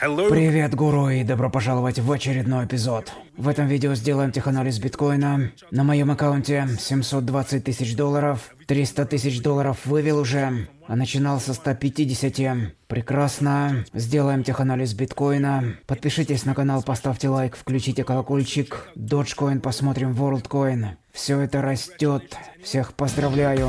Привет, гуру, и добро пожаловать в очередной эпизод. В этом видео сделаем теханализ биткоина. На моем аккаунте 720 тысяч долларов, 300 тысяч долларов вывел уже, а начинал со 150. Прекрасно. Сделаем теханализ биткоина. Подпишитесь на канал, поставьте лайк, включите колокольчик. Dogecoin посмотрим, WorldCoin. Все это растет. Всех поздравляю.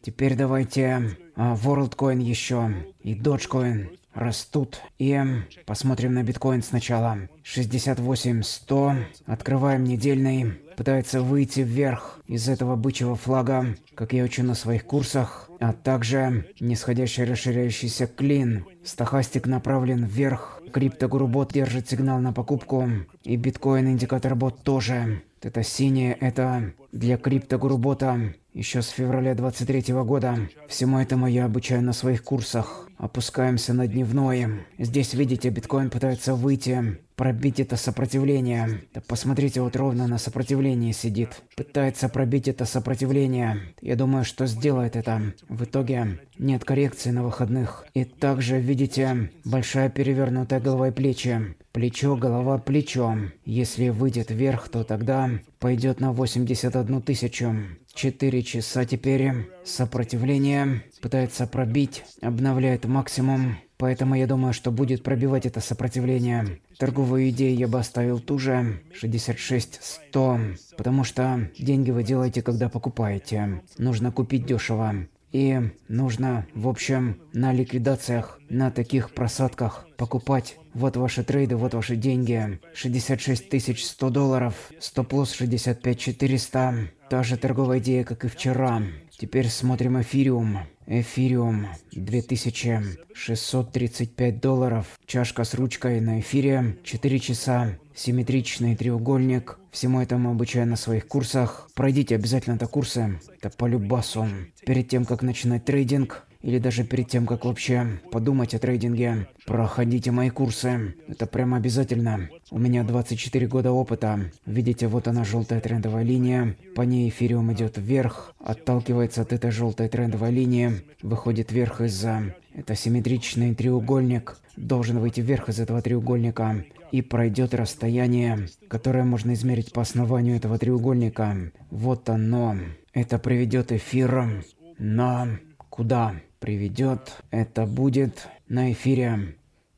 Теперь давайте а, WorldCoin еще и Dogecoin растут. И посмотрим на биткоин сначала. 68-100. Открываем недельный. Пытается выйти вверх из этого бычьего флага, как я учу на своих курсах. А также нисходящий расширяющийся клин. Стохастик направлен вверх. Криптогурубот держит сигнал на покупку. И биткоин индикатор бот тоже. это синее, это для криптогурбота еще с февраля 23 -го года. Всему этому я обучаю на своих курсах. Опускаемся на дневное. Здесь, видите, биткоин пытается выйти, пробить это сопротивление. Да посмотрите, вот ровно на сопротивлении сидит. Пытается пробить это сопротивление. Я думаю, что сделает это. В итоге нет коррекции на выходных. И также, видите, большая перевернутая голова и плечи. Плечо, голова, плечо. Если выйдет вверх, то тогда пойдет на 81 тысячу. 4 часа теперь. Сопротивление. Пытается пробить. Обновляет максимум. Поэтому я думаю, что будет пробивать это сопротивление. Торговую идею я бы оставил ту же. 66-100. Потому что деньги вы делаете, когда покупаете. Нужно купить дешево. И нужно, в общем, на ликвидациях, на таких просадках покупать. Вот ваши трейды, вот ваши деньги. 66 100 долларов, 100 плюс 65 400. Та же торговая идея, как и вчера. Теперь смотрим эфириум. Эфириум 2635 долларов. Чашка с ручкой на эфире 4 часа. Симметричный треугольник. Всему этому обучаю на своих курсах. Пройдите обязательно это курсы. Это по любасу. Перед тем, как начинать трейдинг, или даже перед тем, как вообще подумать о трейдинге, проходите мои курсы. Это прямо обязательно. У меня 24 года опыта. Видите, вот она желтая трендовая линия. По ней эфириум идет вверх, отталкивается от этой желтой трендовой линии, выходит вверх из-за... Э, это симметричный треугольник. Должен выйти вверх из этого треугольника и пройдет расстояние, которое можно измерить по основанию этого треугольника. Вот оно. Это приведет эфир на куда? приведет. Это будет на эфире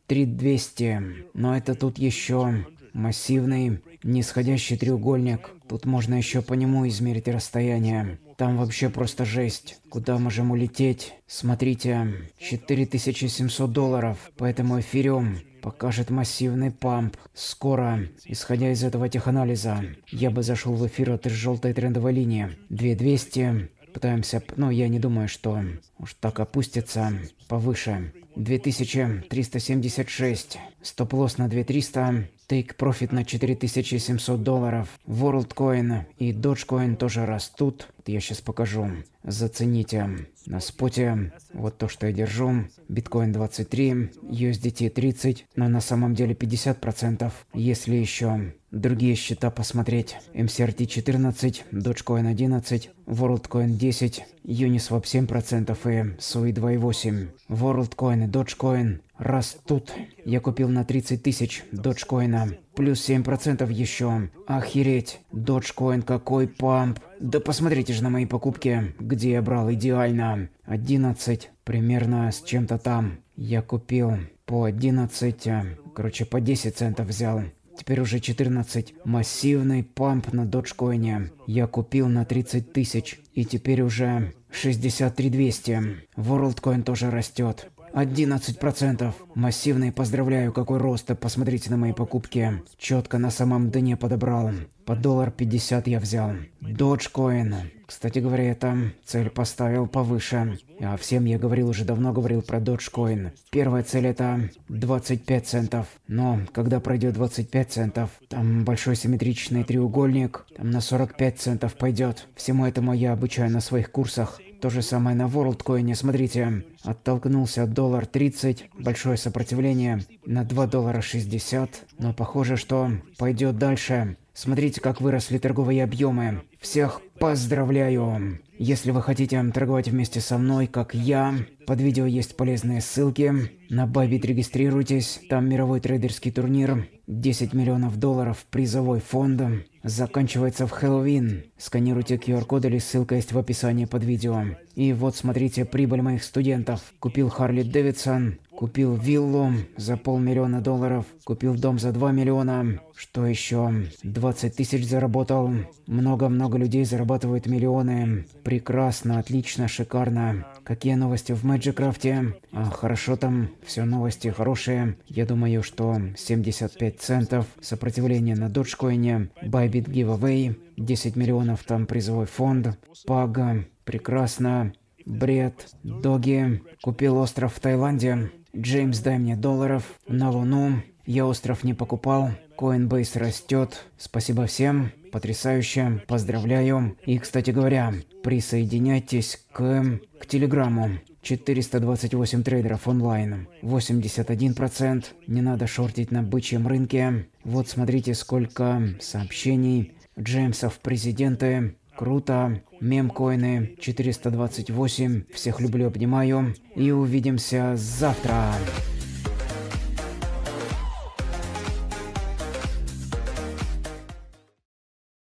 3200, но это тут еще массивный нисходящий треугольник. Тут можно еще по нему измерить расстояние. Там вообще просто жесть. Куда можем улететь? Смотрите, 4700 долларов. Поэтому эфириум покажет массивный памп. Скоро, исходя из этого теханализа, я бы зашел в эфир от желтой трендовой линии. 2200, Пытаемся, ну, я не думаю, что уж так опустится повыше. 2376. Стоп-лосс на 2300. Тейк профит на 4700 долларов. WorldCoin и Dogecoin тоже растут. Я сейчас покажу. Зацените. На споте вот то, что я держу. Биткоин 23, USDT 30, но на самом деле 50%, если еще другие счета посмотреть. MCRT-14, Dogecoin 11, WorldCoin 10, Uniswap 7% и SUI 2.8. WorldCoin и Dogecoin растут. Я купил на 30 тысяч Dogecoin, плюс 7% еще. Охереть, Dogecoin какой памп. Да посмотрите же на мои покупки, где я брал идеально. 11, примерно с чем-то там. Я купил по 11, э, короче по 10 центов взял. Теперь уже 14. Массивный памп на доджкоине. Я купил на 30 тысяч. И теперь уже 63 200. WorldCoin тоже растет. 11%. Массивный, поздравляю, какой рост. А посмотрите на мои покупки. Четко на самом дне подобрал. По доллар 50 я взял. Доджкоин. Кстати говоря, это цель поставил повыше. А всем я говорил, уже давно говорил про доджкоин, Первая цель это 25 центов. Но когда пройдет 25 центов, там большой симметричный треугольник, там на 45 центов пойдет. Всему этому я обучаю на своих курсах. То же самое на WorldCoin, смотрите. Оттолкнулся от доллар 30, большое сопротивление на 2 доллара 60, но похоже, что пойдет дальше. Смотрите, как выросли торговые объемы. Всех поздравляю! Если вы хотите торговать вместе со мной, как я, под видео есть полезные ссылки. На Bybit регистрируйтесь, там мировой трейдерский турнир, 10 миллионов долларов призовой фонд, заканчивается в Хэллоуин. Сканируйте QR-код или ссылка есть в описании под видео. И вот смотрите прибыль моих студентов. Купил Харли Дэвидсон, купил виллу за полмиллиона долларов, купил дом за 2 миллиона, что еще? 20 тысяч заработал. Много-много людей зарабатывают миллионы. Прекрасно, отлично, шикарно. Какие новости в Мэджикрафте? А, хорошо там, все новости хорошие. Я думаю, что 75 центов, сопротивление на доджкоине, Bybit Giveaway, 10 миллионов там призовой фонд, Пага, прекрасно, бред, доги, купил остров в Таиланде, Джеймс, дай мне долларов, на Луну, я остров не покупал, Coinbase растет. Спасибо всем, потрясающе, поздравляю. И, кстати говоря, присоединяйтесь к, к Телеграму. 428 трейдеров онлайн. 81%. Не надо шортить на бычьем рынке. Вот смотрите, сколько сообщений. Джеймсов президенты. Круто. Мемкоины 428. Всех люблю, обнимаю. И увидимся завтра.